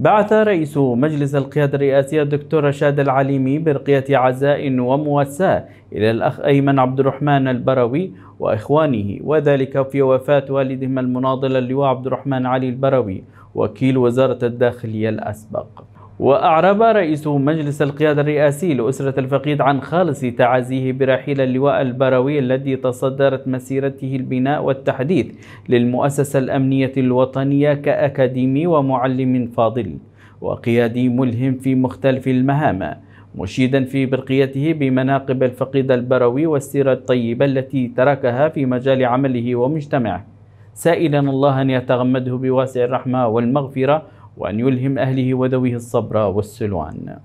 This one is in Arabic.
بعث رئيس مجلس القيادة الرئاسية الدكتور رشاد العليمي برقية عزاء ومواساة إلى الأخ أيمن عبد الرحمن البروي وإخوانه وذلك في وفاة والدهما المناضل اللواء عبد الرحمن علي البروي وكيل وزارة الداخلية الأسبق وأعرب رئيس مجلس القيادة الرئاسي لأسرة الفقيد عن خالص تعازيه برحيل اللواء البروي الذي تصدرت مسيرته البناء والتحديث للمؤسسة الأمنية الوطنية كأكاديمي ومعلم فاضل وقيادي ملهم في مختلف المهام مشيدا في برقيته بمناقب الفقيد البروي والسيرة الطيبة التي تركها في مجال عمله ومجتمعه سائلا الله أن يتغمده بواسع الرحمة والمغفرة وأن يلهم أهله وذويه الصبر والسلوان